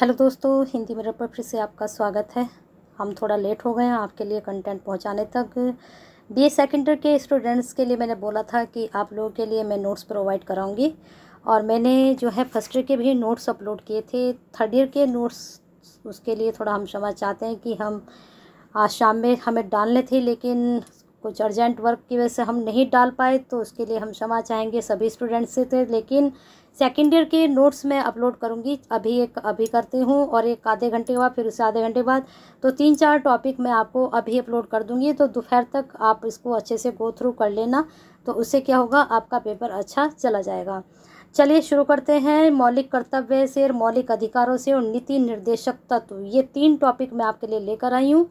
Hello दोस्तों हिंदी मेरे पर फिर से आपका स्वागत है हम थोड़ा लेट हो गए हैं आपके लिए कंटेंट पहुंचाने तक बी ए ईयर के स्टूडेंट्स के लिए मैंने बोला था कि आप लोगों के लिए मैं नोट्स प्रोवाइड कराऊंगी और मैंने जो है फर्स्ट ईयर के भी नोट्स अपलोड किए थे थर्ड ईयर के नोट्स उसके लिए थोड़ा हम क्षमा चाहते हैं कि हम आज शाम में हमें डालने थे लेकिन कुछ अर्जेंट वर्क की वजह से हम नहीं डाल पाए तो उसके लिए हम क्षमा चाहेंगे सभी स्टूडेंट्स से थे तो। लेकिन सेकेंड ईयर के नोट्स मैं अपलोड करूँगी अभी एक अभी करती हूँ और एक आधे घंटे बाद फिर उससे आधे घंटे बाद तो तीन चार टॉपिक मैं आपको अभी अपलोड कर दूँगी तो दोपहर तक आप इसको अच्छे से गो थ्रू कर लेना तो उससे क्या होगा आपका पेपर अच्छा चला जाएगा चलिए शुरू करते हैं मौलिक कर्तव्य से और मौलिक अधिकारों से और नीति निर्देशक तत्व ये तीन टॉपिक मैं आपके लिए लेकर आई हूँ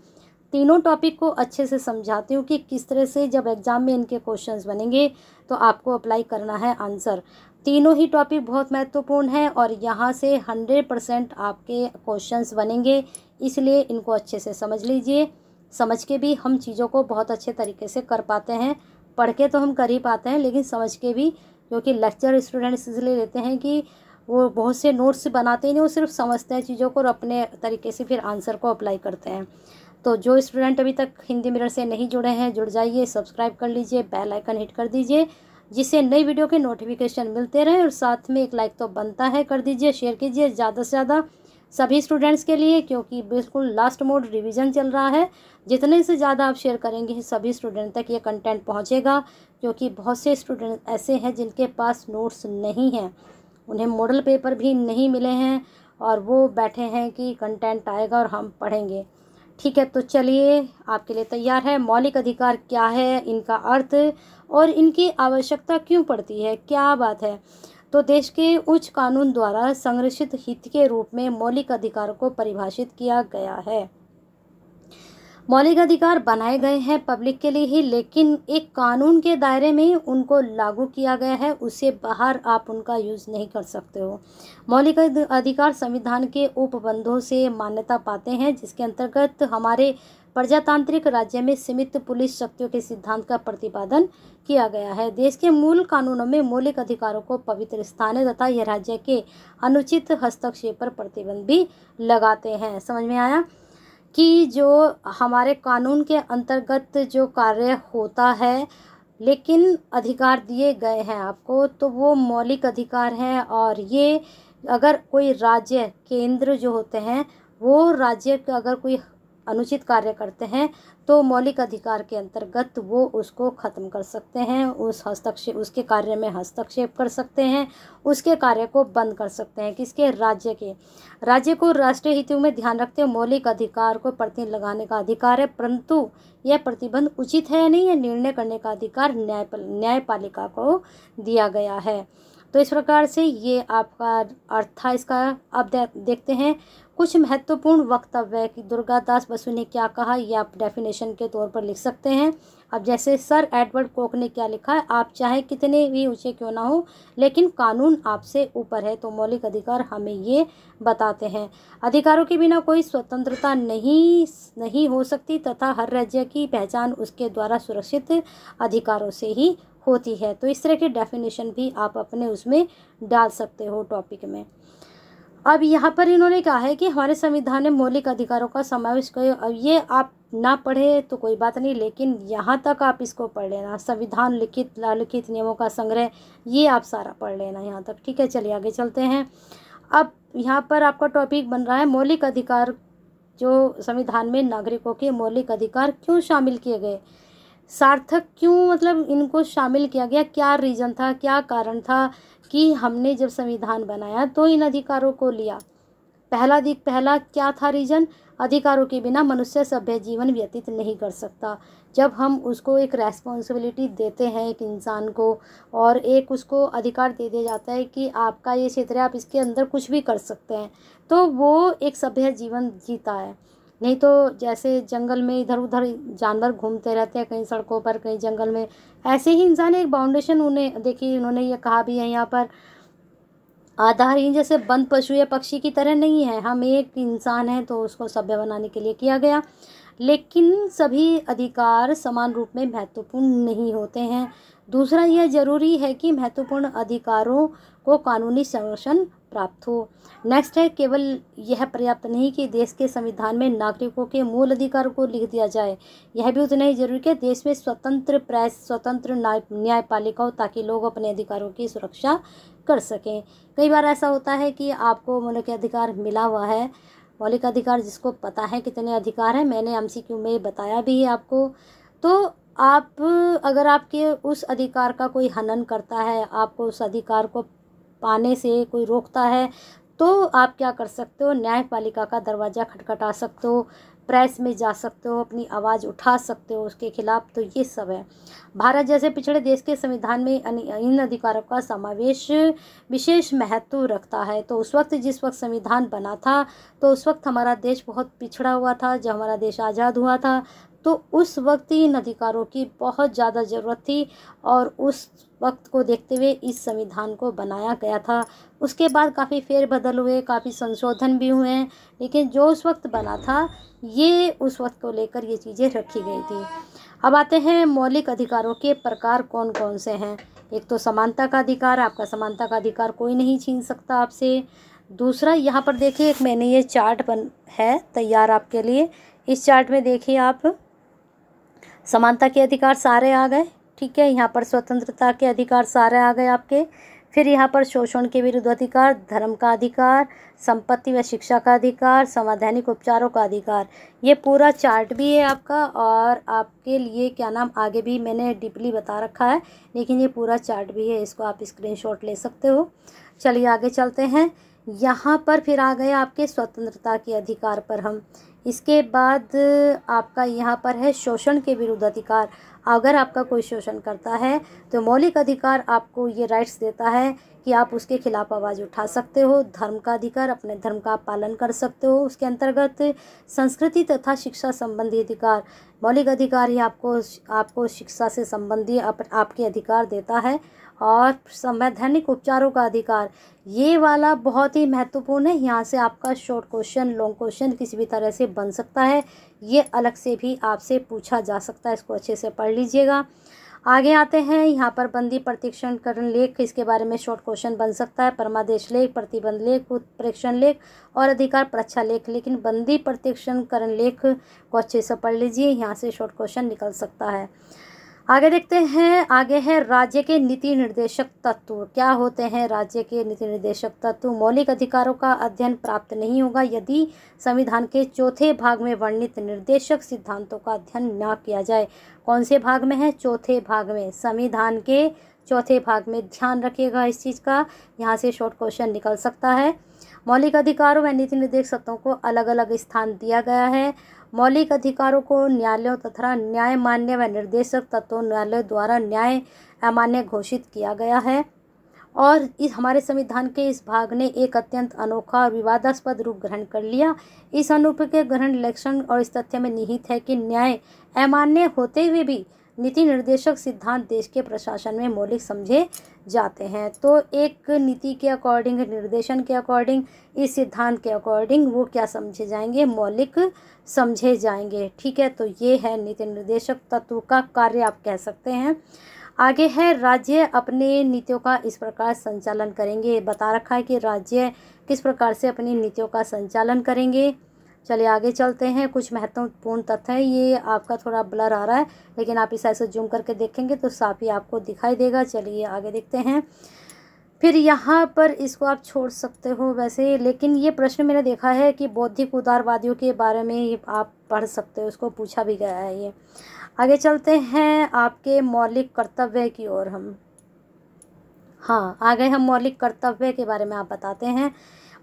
तीनों टॉपिक को अच्छे से समझाती हूँ कि किस तरह से जब एग्ज़ाम में इनके क्वेश्चंस बनेंगे तो आपको अप्लाई करना है आंसर तीनों ही टॉपिक बहुत महत्वपूर्ण हैं और यहाँ से हंड्रेड परसेंट आपके क्वेश्चंस बनेंगे इसलिए इनको अच्छे से समझ लीजिए समझ के भी हम चीज़ों को बहुत अच्छे तरीके से कर पाते हैं पढ़ के तो हम कर ही पाते हैं लेकिन समझ के भी क्योंकि लेक्चर स्टूडेंट्स इसलिए लेते हैं कि वो बहुत से नोट्स बनाते ही नहीं वो सिर्फ समझते हैं चीज़ों को और अपने तरीके से फिर आंसर को अप्लाई करते हैं तो जो स्टूडेंट अभी तक हिंदी मिरर से नहीं जुड़े हैं जुड़ जाइए सब्सक्राइब कर लीजिए बेल आइकन हिट कर दीजिए जिससे नई वीडियो के नोटिफिकेशन मिलते रहे और साथ में एक लाइक तो बनता है कर दीजिए शेयर कीजिए ज़्यादा से ज़्यादा सभी स्टूडेंट्स के लिए क्योंकि बिल्कुल लास्ट मोड रिवीजन चल रहा है जितने से ज़्यादा आप शेयर करेंगे सभी स्टूडेंट तक ये कंटेंट पहुँचेगा क्योंकि बहुत से स्टूडेंट ऐसे हैं जिनके पास नोट्स नहीं हैं उन्हें मॉडल पेपर भी नहीं मिले हैं और वो बैठे हैं कि कंटेंट आएगा और हम पढ़ेंगे ठीक है तो चलिए आपके लिए तैयार है मौलिक अधिकार क्या है इनका अर्थ और इनकी आवश्यकता क्यों पड़ती है क्या बात है तो देश के उच्च कानून द्वारा संरक्षित हित के रूप में मौलिक अधिकार को परिभाषित किया गया है मौलिक अधिकार बनाए गए हैं पब्लिक के लिए ही लेकिन एक कानून के दायरे में उनको लागू किया गया है उससे बाहर आप उनका यूज़ नहीं कर सकते हो मौलिक अधिकार संविधान के उपबंधों से मान्यता पाते हैं जिसके अंतर्गत हमारे प्रजातांत्रिक राज्य में सीमित पुलिस शक्तियों के सिद्धांत का प्रतिपादन किया गया है देश के मूल कानूनों में मौलिक अधिकारों को पवित्र स्थान है तथा यह राज्य के अनुचित हस्तक्षेप पर प्रतिबंध भी लगाते हैं समझ में आया कि जो हमारे कानून के अंतर्गत जो कार्य होता है लेकिन अधिकार दिए गए हैं आपको तो वो मौलिक अधिकार हैं और ये अगर कोई राज्य केंद्र जो होते हैं वो राज्य का अगर कोई अनुचित कार्य करते हैं तो मौलिक अधिकार के अंतर्गत वो उसको ख़त्म कर सकते हैं उस हस्तक्षेप उसके कार्य में हस्तक्षेप कर सकते हैं उसके कार्य को बंद कर सकते हैं किसके राज्य के राज्य को राष्ट्रीय हितों में ध्यान रखते हुए मौलिक अधिकार को प्रतिबंध लगाने का अधिकार है परंतु यह प्रतिबंध उचित है या नहीं यह निर्णय करने का अधिकार न्याय न्यायपालिका को दिया गया है तो इस प्रकार से ये आपका अर्थ था इसका अब देखते हैं कुछ महत्वपूर्ण वक्तव्य कि दुर्गादास बसु ने क्या कहा यह आप डेफिनेशन के तौर पर लिख सकते हैं अब जैसे सर एडवर्ड कोक ने क्या लिखा है आप चाहे कितने भी ऊँचे क्यों ना हो लेकिन कानून आपसे ऊपर है तो मौलिक अधिकार हमें ये बताते हैं अधिकारों के बिना कोई स्वतंत्रता नहीं नहीं हो सकती तथा हर राज्य की पहचान उसके द्वारा सुरक्षित अधिकारों से ही होती है तो इस तरह के डेफिनेशन भी आप अपने उसमें डाल सकते हो टॉपिक में अब यहाँ पर इन्होंने कहा है कि हमारे संविधान में मौलिक अधिकारों का समावेश कर अब ये आप ना पढ़े तो कोई बात नहीं लेकिन यहाँ तक आप इसको पढ़ लेना संविधान लिखित लालिखित नियमों का संग्रह ये आप सारा पढ़ लेना यहाँ तक ठीक है चलिए आगे चलते हैं अब यहाँ पर आपका टॉपिक बन रहा है मौलिक अधिकार जो संविधान में नागरिकों के मौलिक अधिकार क्यों शामिल किए गए सार्थक क्यों मतलब इनको शामिल किया गया क्या रीज़न था क्या कारण था कि हमने जब संविधान बनाया तो इन अधिकारों को लिया पहला दिख पहला क्या था रीज़न अधिकारों के बिना मनुष्य सभ्य जीवन व्यतीत नहीं कर सकता जब हम उसको एक रेस्पॉन्सिबिलिटी देते हैं एक इंसान को और एक उसको अधिकार दे दिया जाता है कि आपका ये क्षेत्र है आप इसके अंदर कुछ भी कर सकते हैं तो वो एक सभ्य जीवन जीता है नहीं तो जैसे जंगल में इधर उधर जानवर घूमते रहते हैं कहीं सड़कों पर कहीं जंगल में ऐसे ही इंसान एक बाउंडेशन उन्हें देखिए उन्होंने ये कहा भी है यहाँ पर आधारहीन जैसे बंद पशु या पक्षी की तरह नहीं है हम एक इंसान हैं तो उसको सभ्य बनाने के लिए किया गया लेकिन सभी अधिकार समान रूप में महत्वपूर्ण नहीं होते हैं दूसरा यह जरूरी है कि महत्वपूर्ण अधिकारों को कानूनी संरक्षण प्राप्त हो नेक्स्ट है केवल यह पर्याप्त नहीं कि देश के संविधान में नागरिकों के मूल अधिकार को लिख दिया जाए यह भी उतना ही जरूरी है देश में स्वतंत्र प्रेस स्वतंत्र न्यायपालिका हो ताकि लोग अपने अधिकारों की सुरक्षा कर सकें कई बार ऐसा होता है कि आपको मौलिक अधिकार मिला हुआ है मौलिक अधिकार जिसको पता है कितने अधिकार हैं मैंने एम में बताया भी है आपको तो आप अगर आपके उस अधिकार का कोई हनन करता है आपको उस अधिकार को पाने से कोई रोकता है तो आप क्या कर सकते हो न्यायपालिका का दरवाज़ा खटखटा सकते हो प्रेस में जा सकते हो अपनी आवाज़ उठा सकते हो उसके खिलाफ तो ये सब है भारत जैसे पिछड़े देश के संविधान में इन अधिकारों का समावेश विशेष महत्व रखता है तो उस वक्त जिस वक्त संविधान बना था तो उस वक्त हमारा देश बहुत पिछड़ा हुआ था जब हमारा देश आज़ाद हुआ था तो उस वक्त इन अधिकारों की बहुत ज़्यादा ज़रूरत थी और उस वक्त को देखते हुए इस संविधान को बनाया गया था उसके बाद काफ़ी फेरबदल हुए काफ़ी संशोधन भी हुए हैं लेकिन जो उस वक्त बना था ये उस वक्त को लेकर ये चीज़ें रखी गई थी अब आते हैं मौलिक अधिकारों के प्रकार कौन कौन से हैं एक तो समानता का अधिकार आपका समानता का अधिकार कोई नहीं छीन सकता आपसे दूसरा यहाँ पर देखिए एक मैंने ये चार्ट बन है तैयार आपके लिए इस चार्ट में देखिए आप समानता के अधिकार सारे आ गए ठीक है यहाँ पर स्वतंत्रता के अधिकार सारे आ गए आपके फिर यहाँ पर शोषण के विरुद्ध अधिकार धर्म का अधिकार संपत्ति व शिक्षा का अधिकार संवैधानिक उपचारों का अधिकार ये पूरा चार्ट भी है आपका और आपके लिए क्या नाम आगे भी मैंने डीपली बता रखा है लेकिन ये पूरा चार्ट भी है इसको आप स्क्रीनशॉट ले सकते हो चलिए आगे चलते हैं यहाँ पर फिर आ गए आपके स्वतंत्रता के अधिकार पर हम इसके बाद आपका यहाँ पर है शोषण के विरुद्ध अधिकार अगर आपका कोई शोषण करता है तो मौलिक अधिकार आपको ये राइट्स देता है कि आप उसके खिलाफ आवाज़ उठा सकते हो धर्म का अधिकार अपने धर्म का पालन कर सकते हो उसके अंतर्गत संस्कृति तथा शिक्षा संबंधी अधिकार मौलिक अधिकार ही आपको आपको शिक्षा से संबंधी आप, आपके अधिकार देता है और संवैधानिक उपचारों का अधिकार ये वाला बहुत ही महत्वपूर्ण है यहाँ से आपका शॉर्ट क्वेश्चन लॉन्ग क्वेश्चन किसी भी तरह से बन सकता है ये अलग से भी आपसे पूछा जा सकता है इसको अच्छे से पढ़ लीजिएगा आगे आते हैं यहाँ पर बंदी प्रतिक्षण करण लेख इसके बारे में शॉर्ट क्वेश्चन बन सकता है परमादेश लेख प्रतिबंध लेख उत्प्रेक्षण लेख और अधिकार प्रच्छा लेख लेकिन बंदी प्रतिक्षण करण लेख को अच्छे से पढ़ लीजिए यहाँ से शॉर्ट क्वेश्चन निकल सकता है आगे देखते हैं आगे है राज्य के नीति निर्देशक तत्व क्या होते हैं राज्य के नीति निर्देशक तत्व मौलिक अधिकारों का अध्ययन प्राप्त नहीं होगा यदि संविधान के चौथे भाग में वर्णित निर्देशक सिद्धांतों का अध्ययन न किया जाए कौन से भाग में है चौथे भाग में संविधान के चौथे भाग में ध्यान रखिएगा इस चीज़ का यहाँ से शॉर्ट क्वेश्चन निकल सकता है मौलिक अधिकारों व नीति निर्देशकों को अलग अलग स्थान दिया गया है मौलिक अधिकारों को न्यायालयों तथा न्याय मान्य व निर्देशक तत्व न्यायालय द्वारा न्याय अमान्य घोषित किया गया है और इस हमारे संविधान के इस भाग ने एक अत्यंत अनोखा और विवादास्पद रूप ग्रहण कर लिया इस अनूप के ग्रहण लक्षण और इस तथ्य में निहित है कि न्याय अमान्य होते हुए भी नीति निर्देशक सिद्धांत देश के प्रशासन में मौलिक समझे जाते हैं तो एक नीति के अकॉर्डिंग निर्देशन के अकॉर्डिंग इस सिद्धांत के अकॉर्डिंग वो क्या समझे जाएंगे मौलिक समझे जाएंगे ठीक है तो ये है नीति निर्देशक तत्व का कार्य आप कह सकते हैं आगे है राज्य अपने नीतियों का इस प्रकार संचालन करेंगे बता रखा है कि राज्य किस प्रकार से अपनी नीतियों का संचालन करेंगे चलिए आगे चलते हैं कुछ महत्वपूर्ण तथ्य ये आपका थोड़ा ब्लर आ रहा है लेकिन आप इस ऐसे जूम करके देखेंगे तो साफ ही आपको दिखाई देगा चलिए आगे देखते हैं फिर यहाँ पर इसको आप छोड़ सकते हो वैसे लेकिन ये प्रश्न मैंने देखा है कि बौद्धिक उदारवादियों के बारे में आप पढ़ सकते हो उसको पूछा भी गया है ये आगे चलते हैं आपके मौलिक कर्तव्य की ओर हम हाँ आगे हम मौलिक कर्तव्य के बारे में आप बताते हैं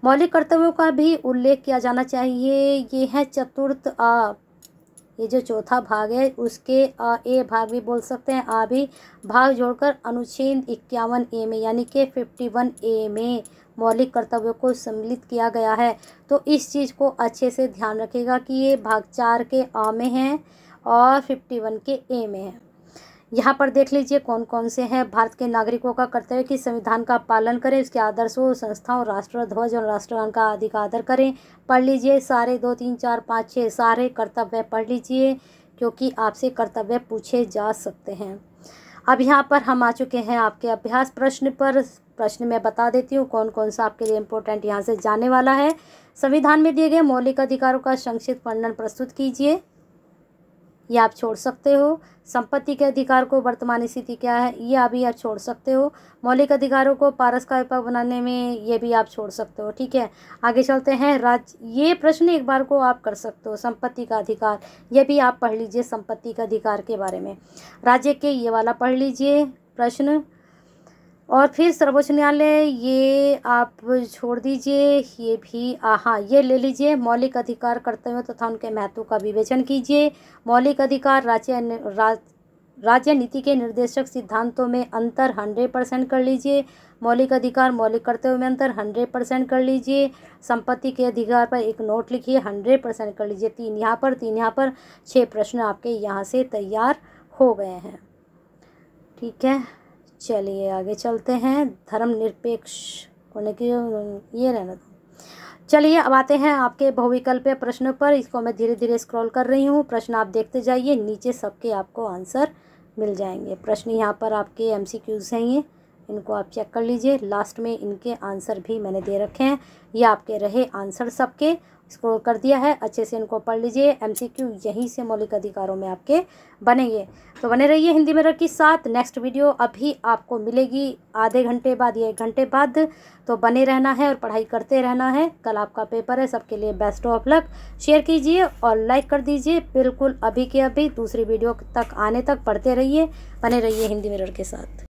मौलिक कर्तव्यों का भी उल्लेख किया जाना चाहिए ये है चतुर्थ आ ये जो चौथा भाग है उसके आ ए भाग भी बोल सकते हैं आ भी भाग जोड़कर अनुच्छेद इक्यावन ए में यानी कि फिफ्टी वन ए में मौलिक कर्तव्यों को सम्मिलित किया गया है तो इस चीज़ को अच्छे से ध्यान रखेगा कि ये भाग चार के आ में है और फिफ्टी वन के ए में है यहाँ पर देख लीजिए कौन कौन से हैं भारत के नागरिकों का कर्तव्य कि संविधान का पालन करें उसके आदर्शों संस्थाओं राष्ट्र ध्वज और राष्ट्रगान का अधिक आदर करें पढ़ लीजिए सारे दो तीन चार पाँच छः सारे कर्तव्य पढ़ लीजिए क्योंकि आपसे कर्तव्य पूछे जा सकते हैं अब यहाँ पर हम आ चुके हैं आपके अभ्यास प्रश्न पर प्रश्न में बता देती हूँ कौन कौन सा आपके लिए इम्पोर्टेंट यहाँ से जाने वाला है संविधान में दिए गए मौलिक अधिकारों का संक्षिप्त वर्णन प्रस्तुत कीजिए ये आप छोड़ सकते हो संपत्ति के अधिकार को वर्तमान स्थिति क्या है ये अभी आप छोड़ सकते हो मौलिक अधिकारों को पारस का विभाग बनाने में ये भी आप छोड़ सकते हो ठीक है आगे चलते हैं राज ये प्रश्न एक बार को आप कर सकते हो संपत्ति का अधिकार ये भी आप पढ़ लीजिए संपत्ति का अधिकार के बारे में राज्य के ये वाला पढ़ लीजिए प्रश्न और फिर सर्वोच्च न्यायालय ये आप छोड़ दीजिए ये भी हाँ ये ले लीजिए मौलिक अधिकार कर्तव्यों तथा उनके महत्व का विवेचन कीजिए मौलिक अधिकार राज्य राज्य नीति के निर्देशक सिद्धांतों में अंतर हंड्रेड परसेंट कर लीजिए मौलिक अधिकार मौलिक कर्तव्य में अंतर हंड्रेड परसेंट कर लीजिए संपत्ति के अधिकार पर एक नोट लिखिए हंड्रेड परसेंट कर लीजिए तीन यहाँ पर तीन यहाँ पर छः प्रश्न आपके यहाँ से तैयार हो गए हैं ठीक है चलिए आगे चलते हैं धर्मनिरपेक्ष होने की ये रहना था चलिए अब आते हैं आपके बहुविकल्प प्रश्न पर इसको मैं धीरे धीरे स्क्रॉल कर रही हूँ प्रश्न आप देखते जाइए नीचे सबके आपको आंसर मिल जाएंगे प्रश्न यहाँ पर आपके एम हैं ये इनको आप चेक कर लीजिए लास्ट में इनके आंसर भी मैंने दे रखे हैं ये आपके रहे आंसर सबके स्क्रोल कर दिया है अच्छे से इनको पढ़ लीजिए एमसीक्यू यहीं से मौलिक अधिकारों में आपके बनेंगे तो बने रहिए हिंदी मेरा के साथ नेक्स्ट वीडियो अभी आपको मिलेगी आधे घंटे बाद या एक घंटे बाद तो बने रहना है और पढ़ाई करते रहना है कल आपका पेपर है सबके लिए बेस्ट ऑफ लक शेयर कीजिए और लाइक कर दीजिए बिल्कुल अभी के अभी दूसरी वीडियो तक आने तक पढ़ते रहिए बने रहिए हिंदी मिरर के साथ